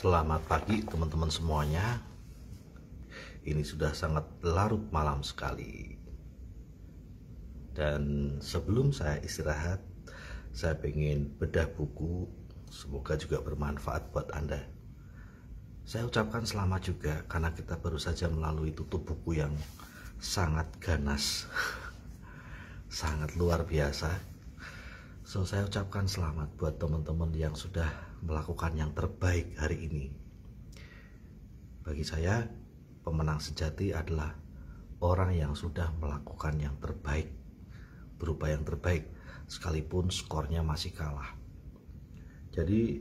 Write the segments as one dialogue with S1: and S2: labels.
S1: Selamat pagi teman-teman semuanya Ini sudah sangat larut malam sekali Dan sebelum saya istirahat Saya ingin bedah buku Semoga juga bermanfaat buat Anda Saya ucapkan selamat juga Karena kita baru saja melalui tutup buku yang sangat ganas Sangat luar biasa So saya ucapkan selamat buat teman-teman yang sudah melakukan yang terbaik hari ini. Bagi saya, pemenang sejati adalah orang yang sudah melakukan yang terbaik, berupa yang terbaik, sekalipun skornya masih kalah. Jadi,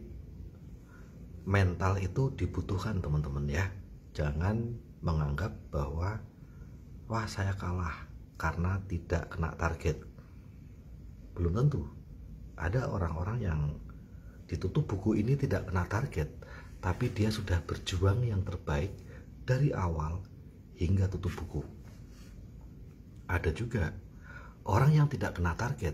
S1: mental itu dibutuhkan, teman-teman. Ya, jangan menganggap bahwa "wah, saya kalah" karena tidak kena target. Belum tentu ada orang-orang yang itu tuh buku ini tidak kena target, tapi dia sudah berjuang yang terbaik dari awal hingga tutup buku. Ada juga orang yang tidak kena target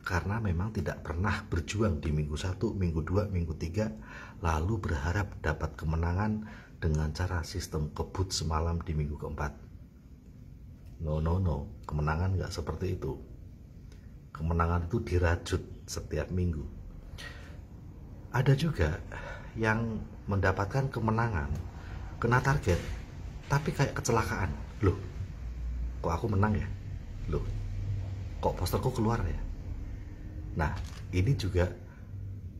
S1: karena memang tidak pernah berjuang di minggu 1, minggu 2, minggu 3 lalu berharap dapat kemenangan dengan cara sistem kebut semalam di minggu keempat. No no no, kemenangan gak seperti itu. Kemenangan itu dirajut setiap minggu ada juga yang mendapatkan kemenangan kena target tapi kayak kecelakaan loh kok aku menang ya loh kok posterku keluar ya nah ini juga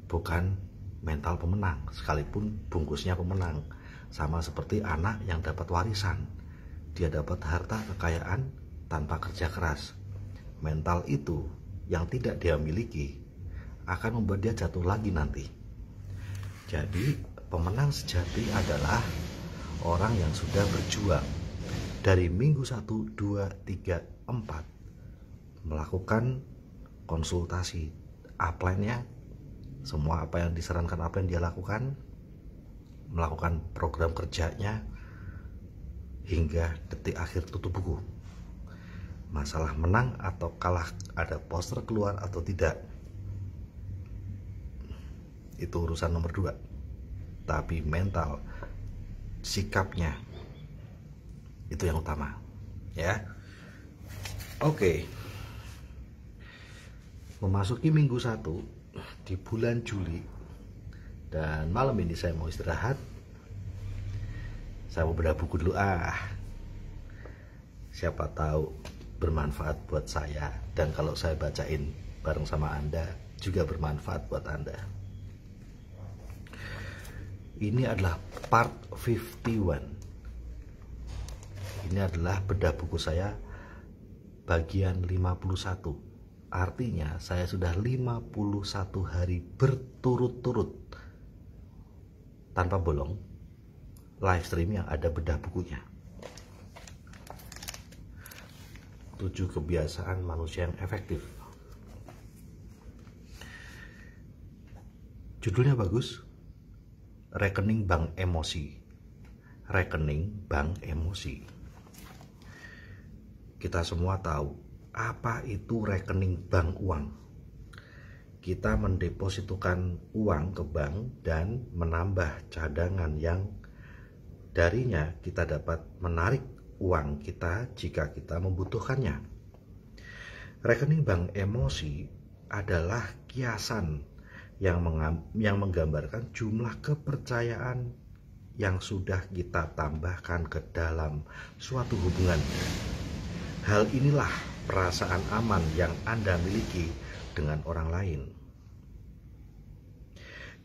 S1: bukan mental pemenang sekalipun bungkusnya pemenang sama seperti anak yang dapat warisan dia dapat harta kekayaan tanpa kerja keras mental itu yang tidak dia miliki akan membuat dia jatuh lagi nanti jadi pemenang sejati adalah orang yang sudah berjuang dari minggu 1, 2, 3, 4 melakukan konsultasi upline-nya semua apa yang disarankan apa yang dia lakukan melakukan program kerjanya hingga detik akhir tutup buku masalah menang atau kalah ada poster keluar atau tidak itu urusan nomor dua tapi mental sikapnya itu yang utama ya oke memasuki minggu satu di bulan Juli dan malam ini saya mau istirahat saya mau bedah buku dulu ah siapa tahu bermanfaat buat saya dan kalau saya bacain bareng sama Anda juga bermanfaat buat Anda ini adalah part 51 ini adalah bedah buku saya bagian 51 artinya saya sudah 51 hari berturut-turut tanpa bolong live stream yang ada bedah bukunya 7 kebiasaan manusia yang efektif judulnya bagus rekening bank emosi. Rekening bank emosi. Kita semua tahu apa itu rekening bank uang. Kita mendepositukan uang ke bank dan menambah cadangan yang darinya kita dapat menarik uang kita jika kita membutuhkannya. Rekening bank emosi adalah kiasan yang, yang menggambarkan jumlah kepercayaan yang sudah kita tambahkan ke dalam suatu hubungan. Hal inilah perasaan aman yang Anda miliki dengan orang lain.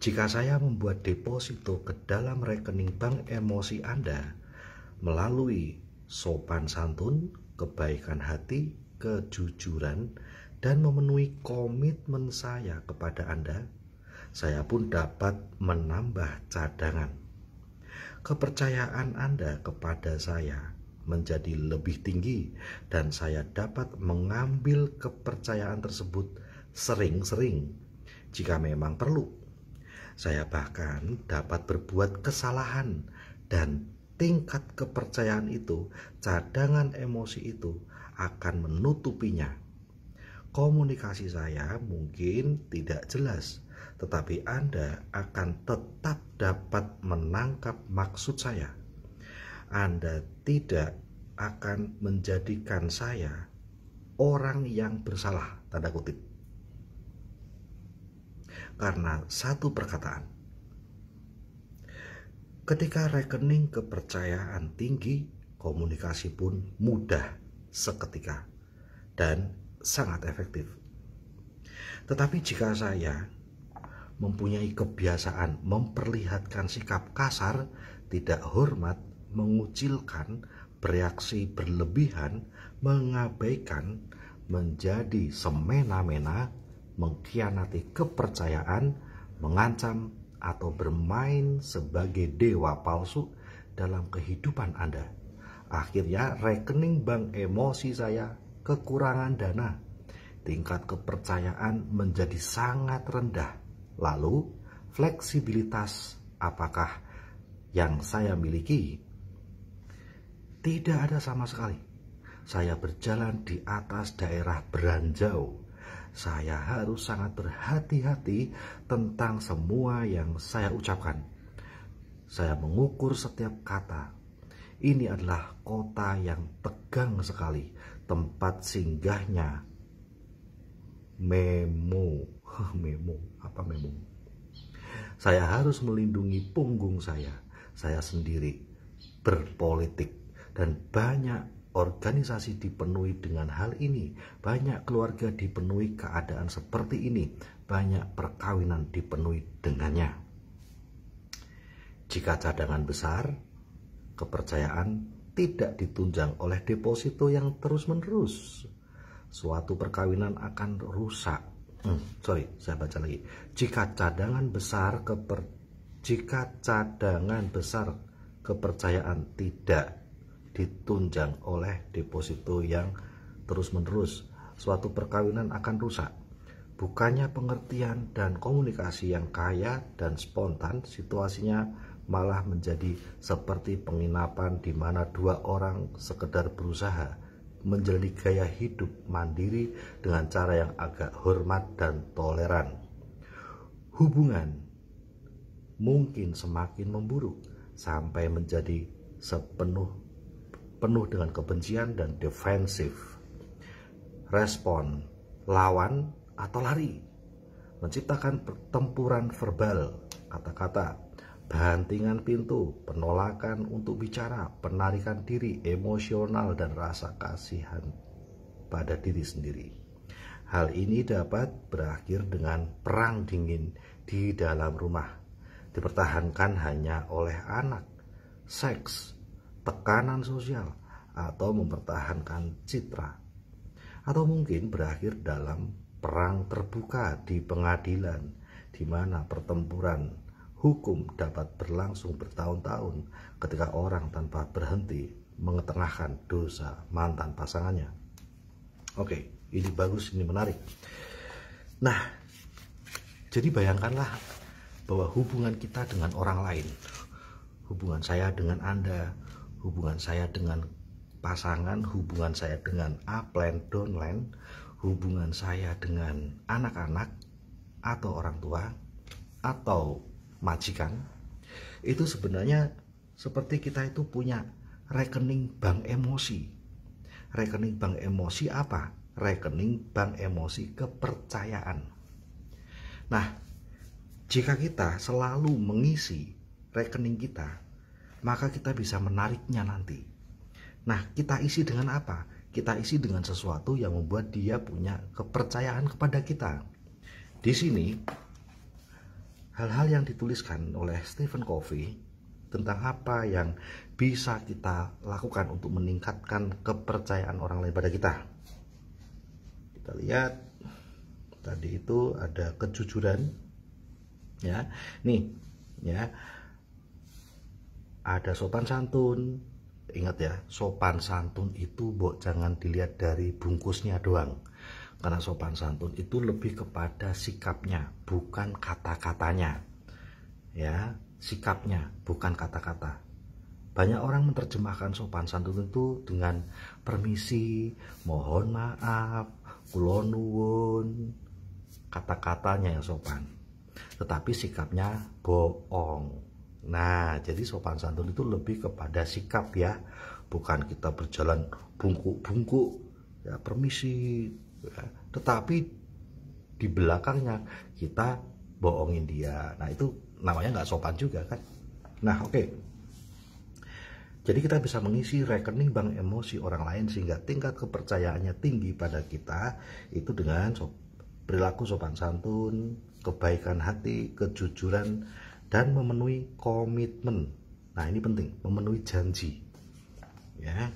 S1: Jika saya membuat deposito ke dalam rekening bank emosi Anda melalui sopan santun, kebaikan hati, kejujuran, dan memenuhi komitmen saya kepada Anda, saya pun dapat menambah cadangan. Kepercayaan Anda kepada saya menjadi lebih tinggi, dan saya dapat mengambil kepercayaan tersebut sering-sering jika memang perlu. Saya bahkan dapat berbuat kesalahan, dan tingkat kepercayaan itu, cadangan emosi itu akan menutupinya komunikasi saya mungkin tidak jelas, tetapi Anda akan tetap dapat menangkap maksud saya. Anda tidak akan menjadikan saya orang yang bersalah, tanda kutip. Karena satu perkataan. Ketika rekening kepercayaan tinggi, komunikasi pun mudah seketika dan sangat efektif. Tetapi jika saya mempunyai kebiasaan memperlihatkan sikap kasar, tidak hormat, mengucilkan, bereaksi berlebihan, mengabaikan, menjadi semena-mena, mengkhianati kepercayaan, mengancam, atau bermain sebagai dewa palsu dalam kehidupan Anda. Akhirnya, rekening bank emosi saya kekurangan dana. Tingkat kepercayaan menjadi sangat rendah Lalu, fleksibilitas apakah yang saya miliki? Tidak ada sama sekali. Saya berjalan di atas daerah beranjau. Saya harus sangat berhati-hati tentang semua yang saya ucapkan. Saya mengukur setiap kata. Ini adalah kota yang tegang sekali, tempat singgahnya memo memung, apa memung? Saya harus melindungi punggung saya, saya sendiri, berpolitik, dan banyak organisasi dipenuhi dengan hal ini, banyak keluarga dipenuhi keadaan seperti ini, banyak perkawinan dipenuhi dengannya. Jika cadangan besar, kepercayaan tidak ditunjang oleh deposito yang terus-menerus, suatu perkawinan akan rusak hmm, sorry saya baca lagi jika cadangan besar keper jika cadangan besar kepercayaan tidak ditunjang oleh deposito yang terus-menerus suatu perkawinan akan rusak bukannya pengertian dan komunikasi yang kaya dan spontan situasinya malah menjadi seperti penginapan di mana dua orang sekedar berusaha menjalani gaya hidup mandiri dengan cara yang agak hormat dan toleran. Hubungan mungkin semakin memburuk sampai menjadi sepenuh penuh dengan kebencian dan defensif. Respon lawan atau lari menciptakan pertempuran verbal, kata-kata, bantingan pintu, penolakan untuk bicara, penarikan diri emosional dan rasa kasihan pada diri sendiri. Hal ini dapat berakhir dengan perang dingin di dalam rumah, dipertahankan hanya oleh anak, seks, tekanan sosial, atau mempertahankan citra, atau mungkin berakhir dalam perang terbuka di pengadilan, di mana pertempuran hukum dapat berlangsung bertahun-tahun ketika orang tanpa berhenti mengetengahkan dosa mantan pasangannya. Oke, ini bagus, ini menarik. Nah, jadi bayangkanlah bahwa hubungan kita dengan orang lain, hubungan saya dengan Anda, hubungan saya dengan pasangan, hubungan saya dengan upline, downline, hubungan saya dengan anak-anak atau orang tua atau majikan itu sebenarnya seperti kita itu punya rekening bank emosi. Rekening bank emosi apa? Rekening bank emosi kepercayaan. Nah, jika kita selalu mengisi rekening kita, maka kita bisa menariknya nanti. Nah, kita isi dengan apa? Kita isi dengan sesuatu yang membuat dia punya kepercayaan kepada kita. Di sini, hal-hal yang dituliskan oleh Stephen Covey tentang apa yang bisa kita lakukan untuk meningkatkan kepercayaan orang lain pada kita. Kita lihat tadi itu ada kejujuran ya. Nih, ya. Ada sopan santun. Ingat ya, sopan santun itu buat jangan dilihat dari bungkusnya doang karena sopan santun itu lebih kepada sikapnya, bukan kata-katanya. Ya, sikapnya, bukan kata-kata. Banyak orang menerjemahkan sopan santun itu dengan permisi, mohon maaf, kulonun kata-katanya yang sopan. Tetapi sikapnya bohong. Nah, jadi sopan santun itu lebih kepada sikap ya, bukan kita berjalan bungkuk-bungkuk, ya permisi, tetapi di belakangnya kita bohongin dia nah itu namanya nggak sopan juga kan nah oke okay. Jadi kita bisa mengisi rekening bank emosi orang lain sehingga tingkat kepercayaannya tinggi pada kita itu dengan sop, perilaku sopan santun, kebaikan hati, kejujuran, dan memenuhi komitmen. Nah ini penting, memenuhi janji. Ya.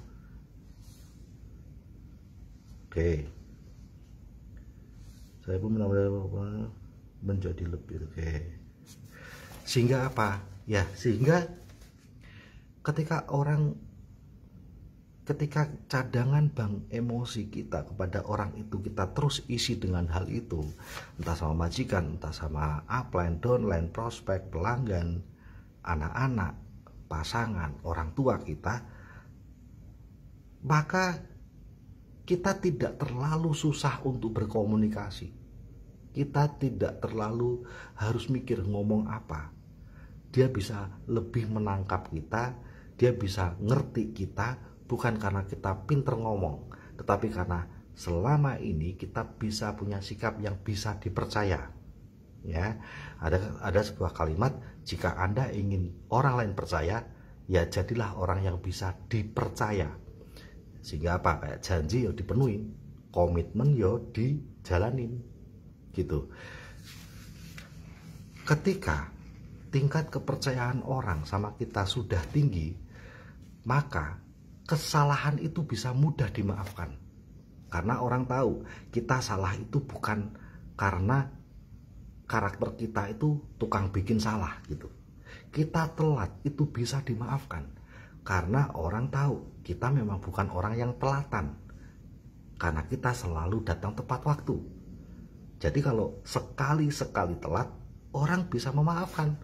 S1: Oke. Okay saya pun bahwa menjadi lebih oke sehingga apa ya sehingga ketika orang ketika cadangan bank emosi kita kepada orang itu kita terus isi dengan hal itu entah sama majikan entah sama upline downline prospek pelanggan anak-anak pasangan orang tua kita maka kita tidak terlalu susah untuk berkomunikasi. Kita tidak terlalu harus mikir ngomong apa. Dia bisa lebih menangkap kita, dia bisa ngerti kita, bukan karena kita pinter ngomong, tetapi karena selama ini kita bisa punya sikap yang bisa dipercaya. Ya, ada ada sebuah kalimat, jika Anda ingin orang lain percaya, ya jadilah orang yang bisa dipercaya sehingga apa kayak janji ya dipenuhi komitmen ya dijalanin gitu ketika tingkat kepercayaan orang sama kita sudah tinggi maka kesalahan itu bisa mudah dimaafkan karena orang tahu kita salah itu bukan karena karakter kita itu tukang bikin salah gitu. Kita telat itu bisa dimaafkan karena orang tahu kita memang bukan orang yang telatan karena kita selalu datang tepat waktu. Jadi kalau sekali-sekali telat, orang bisa memaafkan.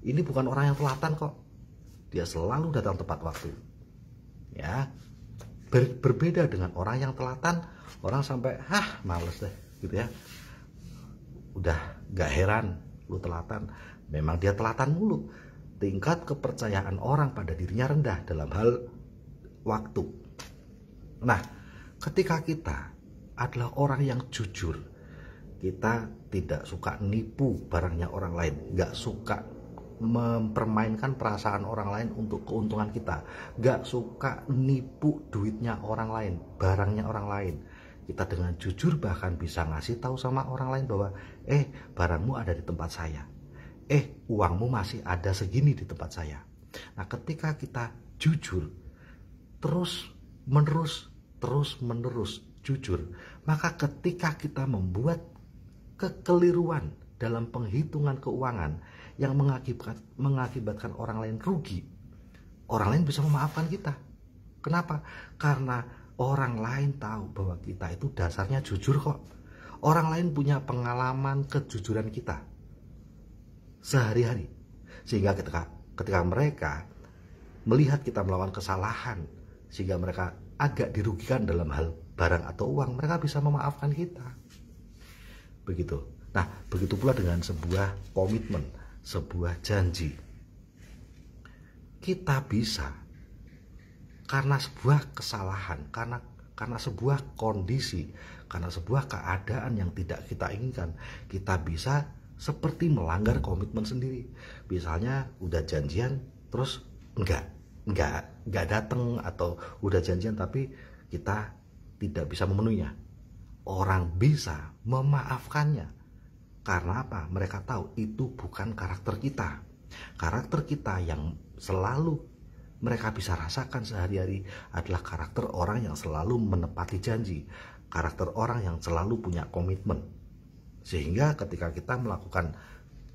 S1: Ini bukan orang yang telatan kok. Dia selalu datang tepat waktu. Ya. Ber berbeda dengan orang yang telatan, orang sampai hah males deh gitu ya. Udah gak heran lu telatan. Memang dia telatan mulu tingkat kepercayaan orang pada dirinya rendah dalam hal waktu. Nah, ketika kita adalah orang yang jujur, kita tidak suka nipu barangnya orang lain, nggak suka mempermainkan perasaan orang lain untuk keuntungan kita, nggak suka nipu duitnya orang lain, barangnya orang lain. Kita dengan jujur bahkan bisa ngasih tahu sama orang lain bahwa, eh barangmu ada di tempat saya, eh uangmu masih ada segini di tempat saya. Nah ketika kita jujur terus menerus terus menerus jujur maka ketika kita membuat kekeliruan dalam penghitungan keuangan yang mengakibat, mengakibatkan orang lain rugi orang lain bisa memaafkan kita kenapa karena orang lain tahu bahwa kita itu dasarnya jujur kok orang lain punya pengalaman kejujuran kita sehari-hari sehingga ketika ketika mereka melihat kita melawan kesalahan sehingga mereka agak dirugikan dalam hal barang atau uang mereka bisa memaafkan kita begitu nah begitu pula dengan sebuah komitmen sebuah janji kita bisa karena sebuah kesalahan karena karena sebuah kondisi karena sebuah keadaan yang tidak kita inginkan kita bisa seperti melanggar komitmen sendiri misalnya udah janjian terus enggak nggak nggak datang atau udah janjian tapi kita tidak bisa memenuhinya orang bisa memaafkannya karena apa mereka tahu itu bukan karakter kita karakter kita yang selalu mereka bisa rasakan sehari-hari adalah karakter orang yang selalu menepati janji, karakter orang yang selalu punya komitmen. Sehingga ketika kita melakukan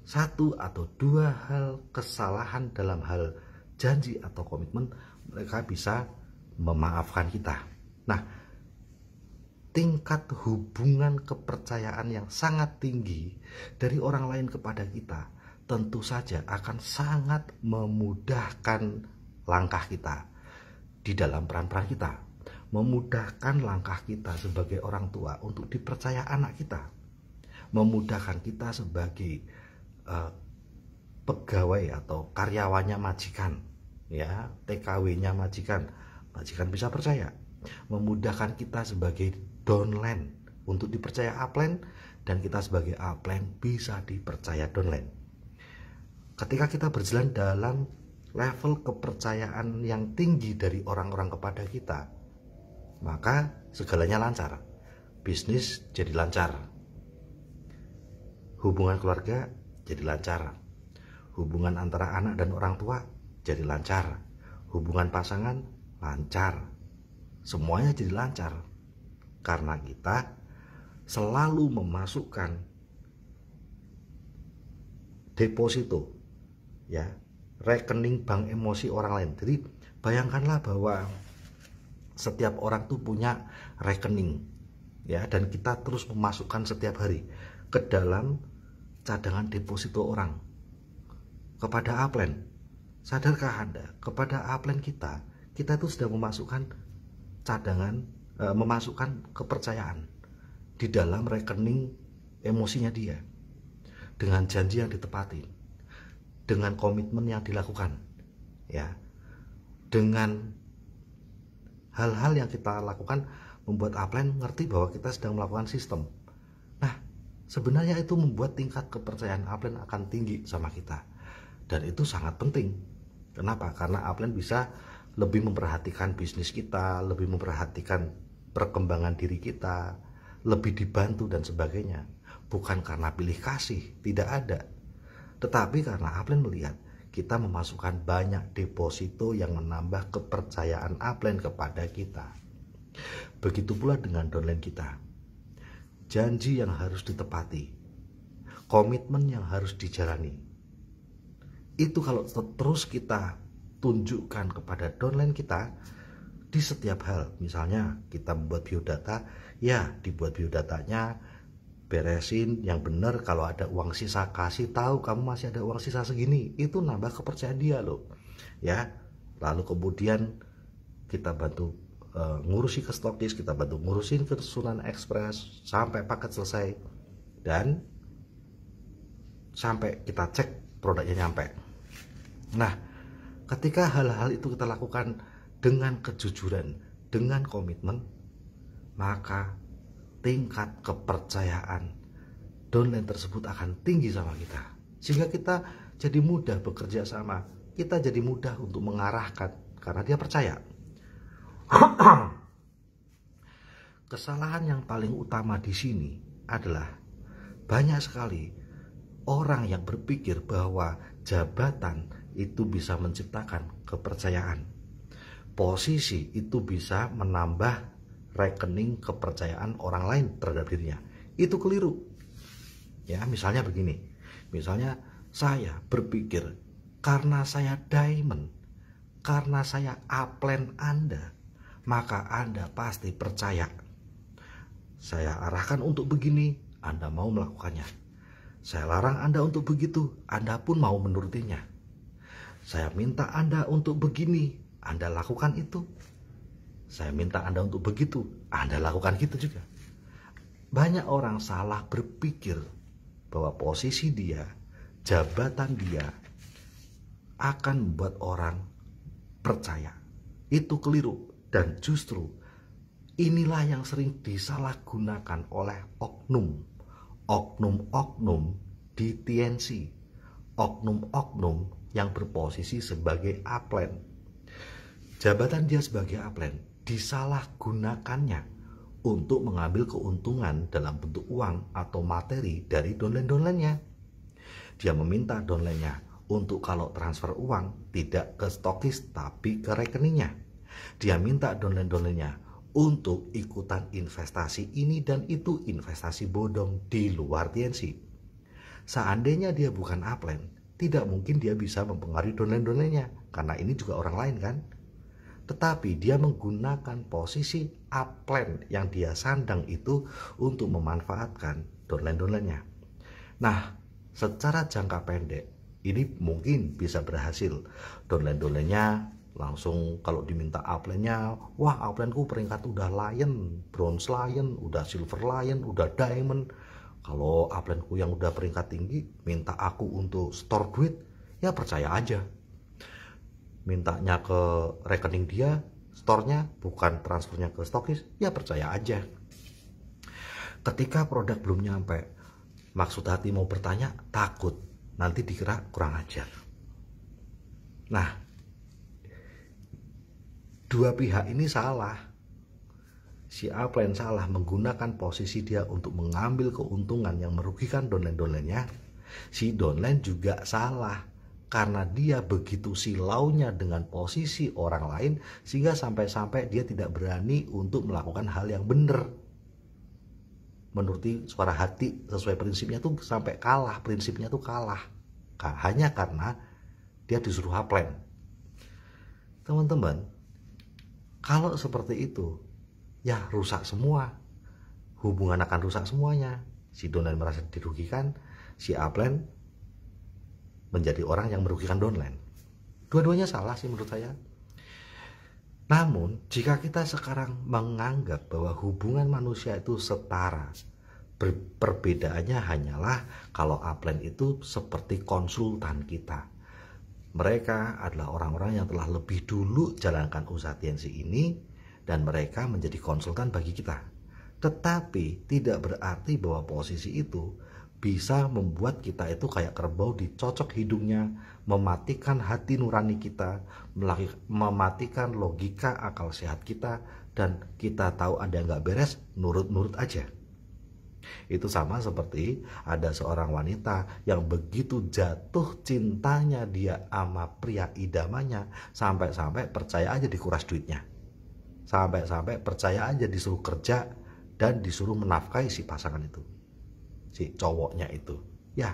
S1: satu atau dua hal kesalahan dalam hal janji atau komitmen mereka bisa memaafkan kita. Nah, tingkat hubungan kepercayaan yang sangat tinggi dari orang lain kepada kita tentu saja akan sangat memudahkan langkah kita di dalam peran-peran kita, memudahkan langkah kita sebagai orang tua untuk dipercaya anak kita, memudahkan kita sebagai uh, pegawai atau karyawannya majikan ya TKW-nya majikan majikan bisa percaya memudahkan kita sebagai downline untuk dipercaya upline dan kita sebagai upline bisa dipercaya downline ketika kita berjalan dalam level kepercayaan yang tinggi dari orang-orang kepada kita maka segalanya lancar bisnis jadi lancar hubungan keluarga jadi lancar hubungan antara anak dan orang tua jadi lancar, hubungan pasangan lancar, semuanya jadi lancar karena kita selalu memasukkan deposito ya rekening bank emosi orang lain jadi bayangkanlah bahwa setiap orang tuh punya rekening ya dan kita terus memasukkan setiap hari ke dalam cadangan deposito orang kepada aplen Sadarkah Anda kepada upline kita, kita itu sedang memasukkan cadangan, e, memasukkan kepercayaan di dalam rekening emosinya dia dengan janji yang ditepati, dengan komitmen yang dilakukan, ya, dengan hal-hal yang kita lakukan membuat upline ngerti bahwa kita sedang melakukan sistem. Nah, sebenarnya itu membuat tingkat kepercayaan upline akan tinggi sama kita, dan itu sangat penting Kenapa? Karena upline bisa lebih memperhatikan bisnis kita, lebih memperhatikan perkembangan diri kita, lebih dibantu dan sebagainya. Bukan karena pilih kasih, tidak ada. Tetapi karena upline melihat kita memasukkan banyak deposito yang menambah kepercayaan upline kepada kita. Begitu pula dengan downline kita. Janji yang harus ditepati, komitmen yang harus dijalani, itu kalau terus kita tunjukkan kepada downline kita di setiap hal misalnya kita membuat biodata ya dibuat biodatanya beresin yang benar kalau ada uang sisa kasih tahu kamu masih ada uang sisa segini itu nambah kepercayaan dia loh ya lalu kemudian kita bantu uh, ngurusi ke stokis kita bantu ngurusin ke Sunan Express sampai paket selesai dan sampai kita cek produknya nyampe Nah, ketika hal-hal itu kita lakukan dengan kejujuran, dengan komitmen, maka tingkat kepercayaan downline tersebut akan tinggi sama kita. Sehingga kita jadi mudah bekerja sama, kita jadi mudah untuk mengarahkan karena dia percaya. Kesalahan yang paling utama di sini adalah banyak sekali orang yang berpikir bahwa jabatan itu bisa menciptakan kepercayaan. Posisi itu bisa menambah rekening kepercayaan orang lain terhadap dirinya. Itu keliru. Ya, misalnya begini. Misalnya saya berpikir karena saya diamond, karena saya aplen Anda, maka Anda pasti percaya. Saya arahkan untuk begini, Anda mau melakukannya. Saya larang Anda untuk begitu, Anda pun mau menurutinya saya minta Anda untuk begini, Anda lakukan itu. Saya minta Anda untuk begitu, Anda lakukan itu juga. Banyak orang salah berpikir bahwa posisi dia, jabatan dia akan membuat orang percaya. Itu keliru dan justru inilah yang sering disalahgunakan oleh oknum. Oknum-oknum di TNC, oknum-oknum yang berposisi sebagai aplen. Jabatan dia sebagai aplen disalahgunakannya untuk mengambil keuntungan dalam bentuk uang atau materi dari downline downline Dia meminta downline untuk kalau transfer uang tidak ke stokis tapi ke rekeningnya. Dia minta downline downline untuk ikutan investasi ini dan itu investasi bodong di luar TNC. Seandainya dia bukan upline, tidak mungkin dia bisa mempengaruhi donen-donennya karena ini juga orang lain kan tetapi dia menggunakan posisi upland yang dia sandang itu untuk memanfaatkan downline downline Nah, secara jangka pendek ini mungkin bisa berhasil. downline downline langsung kalau diminta upline wah upline peringkat udah lion, bronze lion, udah silver lion, udah diamond. Kalau uplandku yang udah peringkat tinggi minta aku untuk store duit, ya percaya aja. Mintanya ke rekening dia, store-nya bukan transfernya ke stokis, ya percaya aja. Ketika produk belum nyampe, maksud hati mau bertanya takut nanti dikira kurang ajar. Nah, dua pihak ini salah si A plan salah menggunakan posisi dia untuk mengambil keuntungan yang merugikan downline donlennya. si downline juga salah karena dia begitu silaunya dengan posisi orang lain sehingga sampai-sampai dia tidak berani untuk melakukan hal yang benar. Menuruti suara hati sesuai prinsipnya tuh sampai kalah, prinsipnya tuh kalah. Hanya karena dia disuruh haplen. Teman-teman, kalau seperti itu, ya rusak semua hubungan akan rusak semuanya si downline merasa dirugikan si upline menjadi orang yang merugikan downline dua-duanya salah sih menurut saya namun jika kita sekarang menganggap bahwa hubungan manusia itu setara perbedaannya hanyalah kalau upline itu seperti konsultan kita mereka adalah orang-orang yang telah lebih dulu jalankan usaha TNC ini dan mereka menjadi konsultan bagi kita. Tetapi tidak berarti bahwa posisi itu bisa membuat kita itu kayak kerbau dicocok hidungnya, mematikan hati nurani kita, mematikan logika akal sehat kita, dan kita tahu ada gak beres, nurut-nurut aja. Itu sama seperti ada seorang wanita yang begitu jatuh cintanya dia sama pria idamannya, sampai-sampai percaya aja dikuras duitnya sampai-sampai percaya aja disuruh kerja dan disuruh menafkahi si pasangan itu si cowoknya itu ya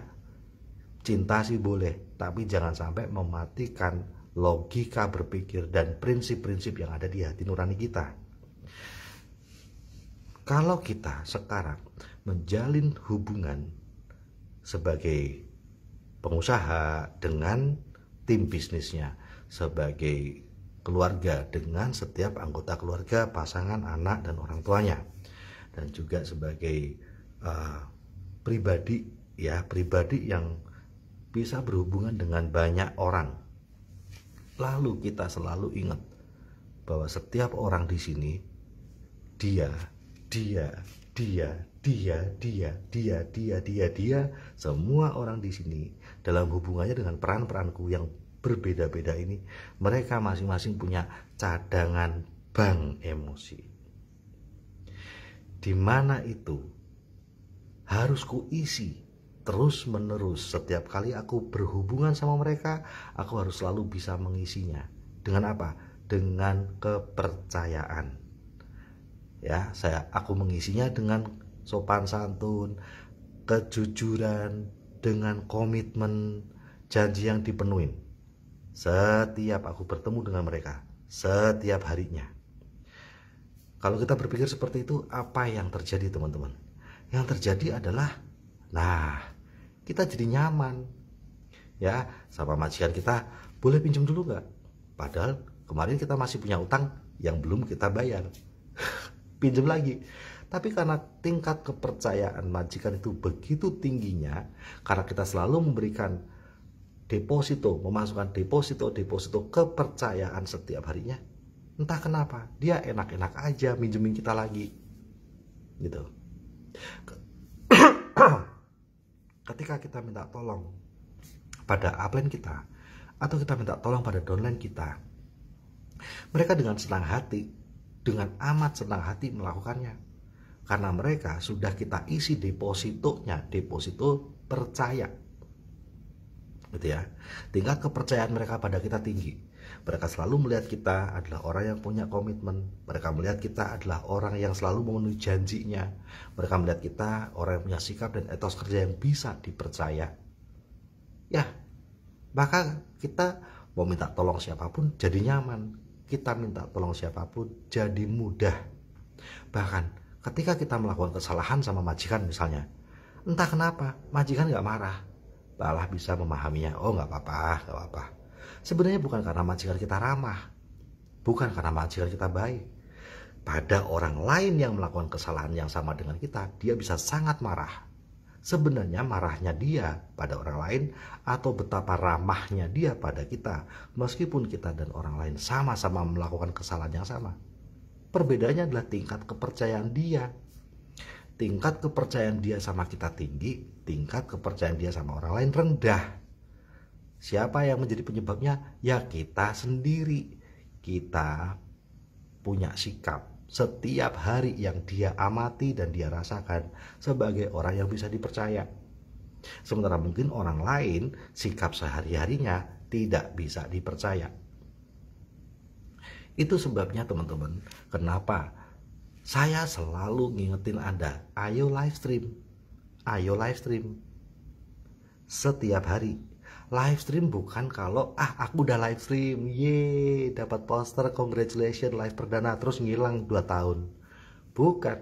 S1: cinta sih boleh tapi jangan sampai mematikan logika berpikir dan prinsip-prinsip yang ada di hati nurani kita kalau kita sekarang menjalin hubungan sebagai pengusaha dengan tim bisnisnya sebagai keluarga dengan setiap anggota keluarga, pasangan, anak, dan orang tuanya, dan juga sebagai uh, pribadi, ya, pribadi yang bisa berhubungan dengan banyak orang. Lalu kita selalu ingat bahwa setiap orang di sini, dia, dia, dia, dia, dia, dia, dia, dia, dia, semua orang di sini dalam hubungannya dengan peran-peranku yang berbeda-beda ini mereka masing-masing punya cadangan bank emosi di mana itu harus isi terus menerus setiap kali aku berhubungan sama mereka aku harus selalu bisa mengisinya dengan apa dengan kepercayaan ya saya aku mengisinya dengan sopan santun kejujuran dengan komitmen janji yang dipenuhi setiap aku bertemu dengan mereka, setiap harinya. Kalau kita berpikir seperti itu, apa yang terjadi teman-teman? Yang terjadi adalah, nah, kita jadi nyaman. Ya, sama majikan kita, boleh pinjam dulu nggak? Padahal kemarin kita masih punya utang yang belum kita bayar. pinjam lagi. Tapi karena tingkat kepercayaan majikan itu begitu tingginya, karena kita selalu memberikan deposito, memasukkan deposito, deposito kepercayaan setiap harinya. Entah kenapa, dia enak-enak aja minjemin kita lagi. Gitu. Ketika kita minta tolong pada upline kita atau kita minta tolong pada downline kita, mereka dengan senang hati, dengan amat senang hati melakukannya. Karena mereka sudah kita isi depositonya, deposito percaya gitu ya. Tingkat kepercayaan mereka pada kita tinggi. Mereka selalu melihat kita adalah orang yang punya komitmen. Mereka melihat kita adalah orang yang selalu memenuhi janjinya. Mereka melihat kita orang yang punya sikap dan etos kerja yang bisa dipercaya. Ya, maka kita mau minta tolong siapapun jadi nyaman. Kita minta tolong siapapun jadi mudah. Bahkan ketika kita melakukan kesalahan sama majikan misalnya, entah kenapa majikan nggak marah Lalah bisa memahaminya. Oh nggak apa-apa, nggak apa-apa. Sebenarnya bukan karena majikan kita ramah, bukan karena majikan kita baik. Pada orang lain yang melakukan kesalahan yang sama dengan kita, dia bisa sangat marah. Sebenarnya marahnya dia pada orang lain atau betapa ramahnya dia pada kita, meskipun kita dan orang lain sama-sama melakukan kesalahan yang sama. Perbedaannya adalah tingkat kepercayaan dia tingkat kepercayaan dia sama kita tinggi, tingkat kepercayaan dia sama orang lain rendah. Siapa yang menjadi penyebabnya? Ya kita sendiri. Kita punya sikap setiap hari yang dia amati dan dia rasakan sebagai orang yang bisa dipercaya. Sementara mungkin orang lain sikap sehari-harinya tidak bisa dipercaya. Itu sebabnya teman-teman, kenapa saya selalu ngingetin Anda, ayo live stream. Ayo live stream. Setiap hari. Live stream bukan kalau ah aku udah live stream, ye dapat poster congratulations live perdana terus ngilang 2 tahun. Bukan.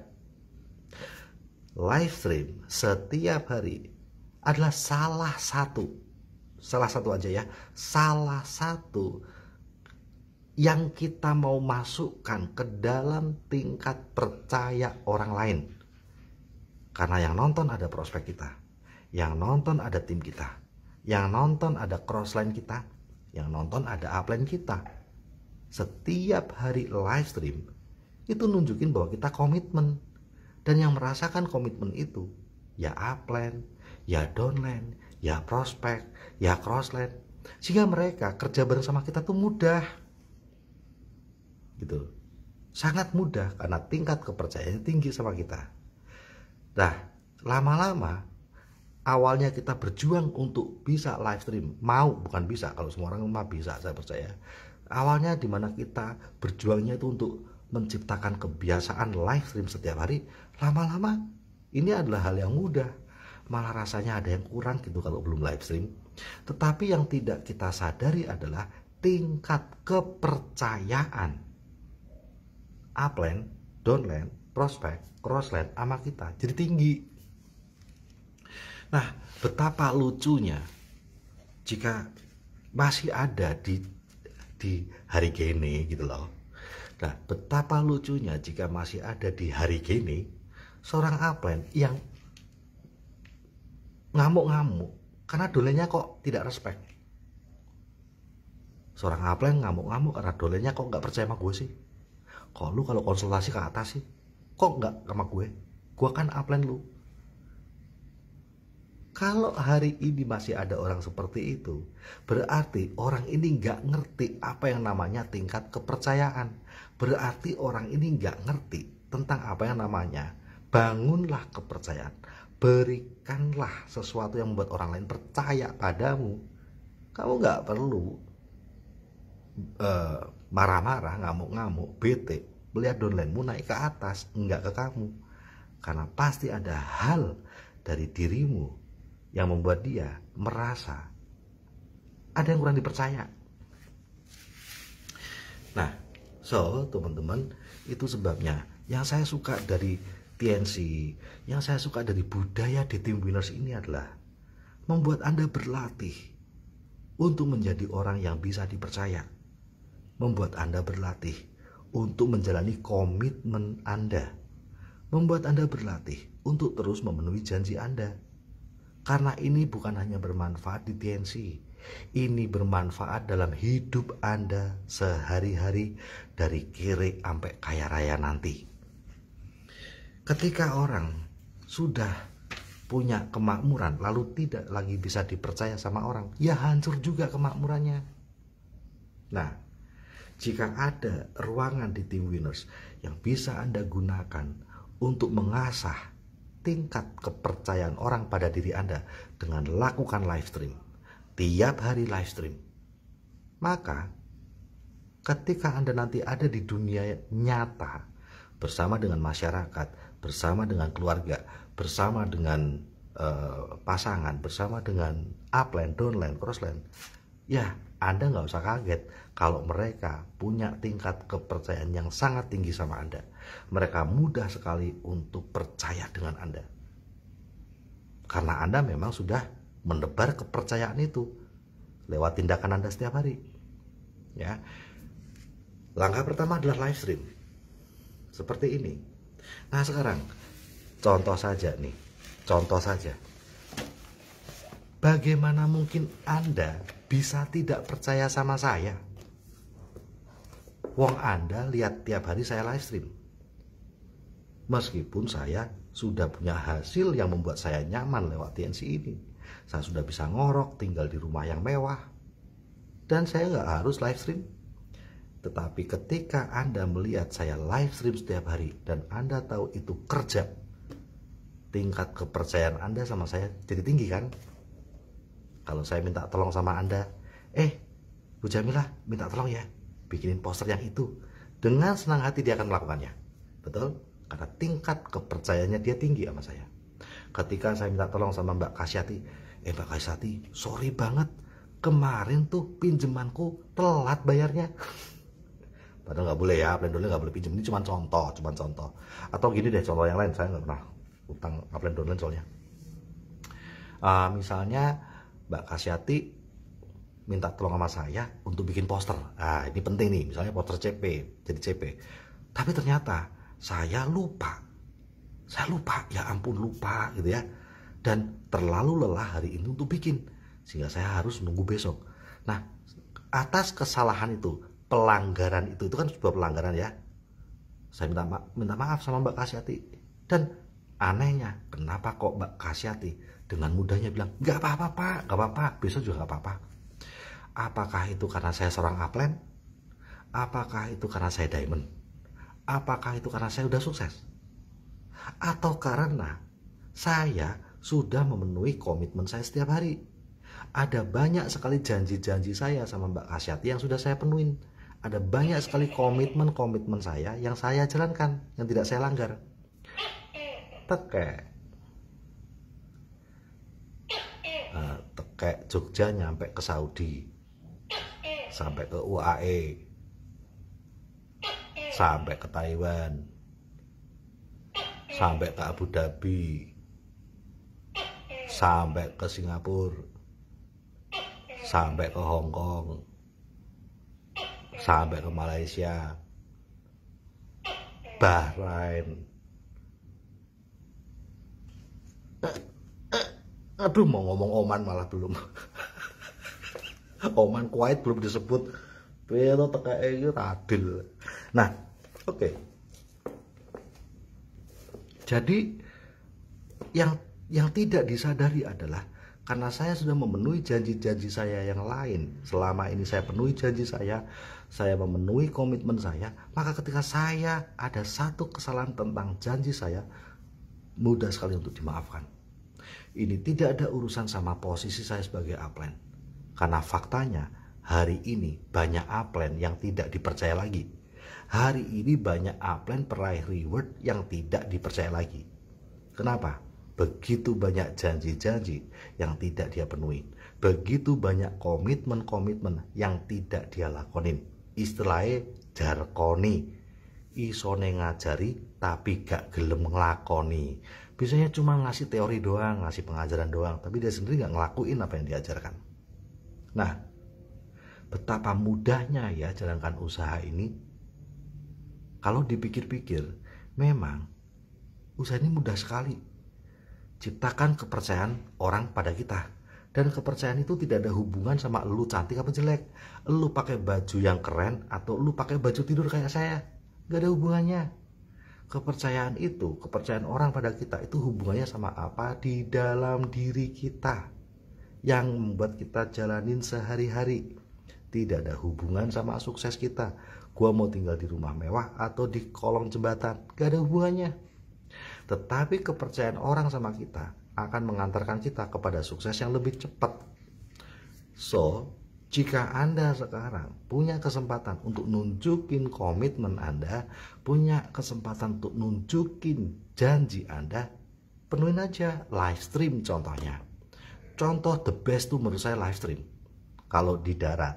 S1: Live stream setiap hari adalah salah satu salah satu aja ya salah satu yang kita mau masukkan ke dalam tingkat percaya orang lain. Karena yang nonton ada prospek kita, yang nonton ada tim kita, yang nonton ada crossline kita, yang nonton ada upline kita. Setiap hari live stream itu nunjukin bahwa kita komitmen dan yang merasakan komitmen itu ya upline, ya downline, ya prospek, ya crossline. Sehingga mereka kerja bareng sama kita tuh mudah gitu sangat mudah karena tingkat kepercayaannya tinggi sama kita nah lama-lama awalnya kita berjuang untuk bisa live stream mau bukan bisa kalau semua orang mah bisa saya percaya awalnya dimana kita berjuangnya itu untuk menciptakan kebiasaan live stream setiap hari lama-lama ini adalah hal yang mudah malah rasanya ada yang kurang gitu kalau belum live stream tetapi yang tidak kita sadari adalah tingkat kepercayaan upland, downland, prospect, crossland sama kita jadi tinggi. Nah, betapa lucunya jika masih ada di di hari gini gitu loh. Nah, betapa lucunya jika masih ada di hari gini seorang upland yang ngamuk-ngamuk karena dolennya kok tidak respect. Seorang upline ngamuk-ngamuk karena dolennya kok nggak percaya sama gue sih kok lu kalau konsultasi ke atas sih kok nggak sama gue gue kan upline lu kalau hari ini masih ada orang seperti itu berarti orang ini nggak ngerti apa yang namanya tingkat kepercayaan berarti orang ini nggak ngerti tentang apa yang namanya bangunlah kepercayaan berikanlah sesuatu yang membuat orang lain percaya padamu kamu nggak perlu uh, marah-marah, ngamuk-ngamuk, bete, melihat downline-mu naik ke atas, enggak ke kamu. Karena pasti ada hal dari dirimu yang membuat dia merasa ada yang kurang dipercaya. Nah, so teman-teman, itu sebabnya yang saya suka dari TNC, yang saya suka dari budaya di tim winners ini adalah membuat Anda berlatih untuk menjadi orang yang bisa dipercaya membuat Anda berlatih untuk menjalani komitmen Anda, membuat Anda berlatih untuk terus memenuhi janji Anda. Karena ini bukan hanya bermanfaat di TNC, ini bermanfaat dalam hidup Anda sehari-hari dari kiri sampai kaya raya nanti. Ketika orang sudah punya kemakmuran lalu tidak lagi bisa dipercaya sama orang, ya hancur juga kemakmurannya. Nah, jika ada ruangan di tim winners yang bisa Anda gunakan untuk mengasah tingkat kepercayaan orang pada diri Anda dengan lakukan live stream tiap hari live stream. Maka ketika Anda nanti ada di dunia nyata bersama dengan masyarakat, bersama dengan keluarga, bersama dengan uh, pasangan, bersama dengan upline, downline, crossline, ya Anda nggak usah kaget kalau mereka punya tingkat kepercayaan yang sangat tinggi sama Anda. Mereka mudah sekali untuk percaya dengan Anda. Karena Anda memang sudah menebar kepercayaan itu lewat tindakan Anda setiap hari. Ya. Langkah pertama adalah live stream. Seperti ini. Nah, sekarang contoh saja nih. Contoh saja. Bagaimana mungkin Anda bisa tidak percaya sama saya? Wong Anda lihat tiap hari saya live stream. Meskipun saya sudah punya hasil yang membuat saya nyaman lewat TNC ini. Saya sudah bisa ngorok, tinggal di rumah yang mewah. Dan saya nggak harus live stream. Tetapi ketika Anda melihat saya live stream setiap hari dan Anda tahu itu kerja, tingkat kepercayaan Anda sama saya jadi tinggi kan? Kalau saya minta tolong sama Anda, eh Bu Jamilah minta tolong ya bikinin poster yang itu dengan senang hati dia akan melakukannya betul karena tingkat kepercayaannya dia tinggi sama saya ketika saya minta tolong sama Mbak Kasyati eh Mbak Kasyati sorry banget kemarin tuh pinjemanku telat bayarnya padahal nggak boleh ya download nggak boleh pinjam ini cuma contoh cuma contoh atau gini deh contoh yang lain saya nggak pernah utang ngaplen download soalnya uh, misalnya Mbak Kasyati minta tolong sama saya untuk bikin poster. Nah, ini penting nih, misalnya poster CP, jadi CP. Tapi ternyata saya lupa. Saya lupa, ya ampun lupa gitu ya. Dan terlalu lelah hari ini untuk bikin. Sehingga saya harus nunggu besok. Nah, atas kesalahan itu, pelanggaran itu, itu kan sebuah pelanggaran ya. Saya minta, ma minta maaf sama Mbak Kasyati. Dan anehnya, kenapa kok Mbak Kasyati dengan mudahnya bilang, nggak apa-apa Pak, nggak apa-apa, besok juga nggak apa-apa. Apakah itu karena saya seorang upline? Apakah itu karena saya diamond? Apakah itu karena saya sudah sukses? Atau karena saya sudah memenuhi komitmen saya setiap hari? Ada banyak sekali janji-janji saya sama Mbak Kasyati yang sudah saya penuhin. Ada banyak sekali komitmen-komitmen saya yang saya jalankan, yang tidak saya langgar. Tekek. Eh, teke Jogja nyampe ke Saudi sampai ke UAE sampai ke Taiwan sampai ke Abu Dhabi sampai ke Singapura sampai ke Hong Kong sampai ke Malaysia Bahrain aduh mau ngomong Oman malah belum Oman Kuwait belum disebut pero teka itu adil nah oke okay. jadi yang yang tidak disadari adalah karena saya sudah memenuhi janji-janji saya yang lain selama ini saya penuhi janji saya saya memenuhi komitmen saya maka ketika saya ada satu kesalahan tentang janji saya mudah sekali untuk dimaafkan ini tidak ada urusan sama posisi saya sebagai upline karena faktanya hari ini banyak upline yang tidak dipercaya lagi. Hari ini banyak upline peraih reward yang tidak dipercaya lagi. Kenapa? Begitu banyak janji-janji yang tidak dia penuhi. Begitu banyak komitmen-komitmen yang tidak dia lakonin. Istilahnya jarkoni. Isone ngajari tapi gak gelem ngelakoni. Biasanya cuma ngasih teori doang, ngasih pengajaran doang. Tapi dia sendiri gak ngelakuin apa yang diajarkan. Nah, betapa mudahnya ya jalankan usaha ini. Kalau dipikir-pikir, memang usaha ini mudah sekali. Ciptakan kepercayaan orang pada kita. Dan kepercayaan itu tidak ada hubungan sama lu cantik apa jelek. Lu pakai baju yang keren atau lu pakai baju tidur kayak saya. Gak ada hubungannya. Kepercayaan itu, kepercayaan orang pada kita itu hubungannya sama apa di dalam diri kita yang membuat kita jalanin sehari-hari. Tidak ada hubungan sama sukses kita. Gua mau tinggal di rumah mewah atau di kolong jembatan, gak ada hubungannya. Tetapi kepercayaan orang sama kita akan mengantarkan kita kepada sukses yang lebih cepat. So, jika Anda sekarang punya kesempatan untuk nunjukin komitmen Anda, punya kesempatan untuk nunjukin janji Anda, penuhin aja live stream contohnya. Contoh the best tuh menurut saya live stream. Kalau di darat,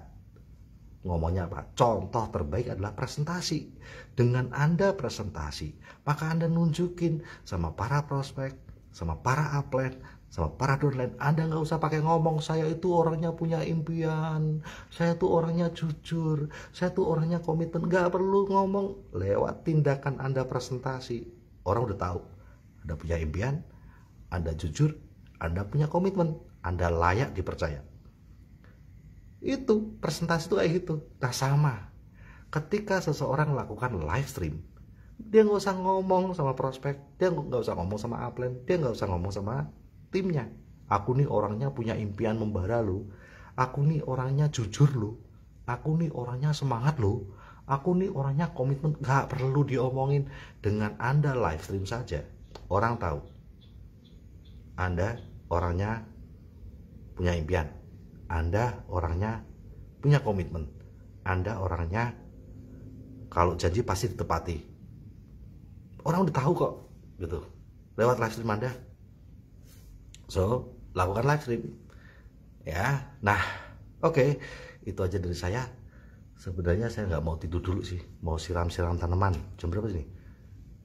S1: ngomongnya apa? Contoh terbaik adalah presentasi. Dengan Anda presentasi, maka Anda nunjukin sama para prospek, sama para upline, sama para downline. Anda nggak usah pakai ngomong, saya itu orangnya punya impian, saya itu orangnya jujur, saya itu orangnya komitmen. Nggak perlu ngomong, lewat tindakan Anda presentasi. Orang udah tahu, Anda punya impian, Anda jujur, Anda punya komitmen. Anda layak dipercaya. Itu presentasi itu kayak gitu. Nah sama, ketika seseorang melakukan live stream, dia nggak usah ngomong sama prospek, dia nggak usah ngomong sama upline, dia nggak usah ngomong sama timnya. Aku nih orangnya punya impian membara lo, aku nih orangnya jujur lo, aku nih orangnya semangat lo, aku nih orangnya komitmen nggak perlu diomongin dengan anda live stream saja orang tahu anda orangnya punya impian, Anda orangnya punya komitmen, Anda orangnya kalau janji pasti ditepati. Orang udah tahu kok, gitu. Lewat live stream Anda. So, lakukan live stream. Ya, nah, oke. Okay. Itu aja dari saya. Sebenarnya saya nggak mau tidur dulu sih. Mau siram-siram tanaman. Jam berapa sih?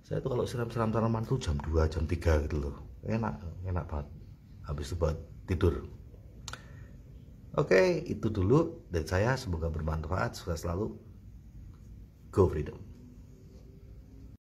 S1: Saya tuh kalau siram-siram tanaman tuh jam 2, jam 3 gitu loh. Enak, enak banget. Habis itu buat tidur. Oke, itu dulu dari saya. Semoga bermanfaat. Sukses selalu. Go Freedom.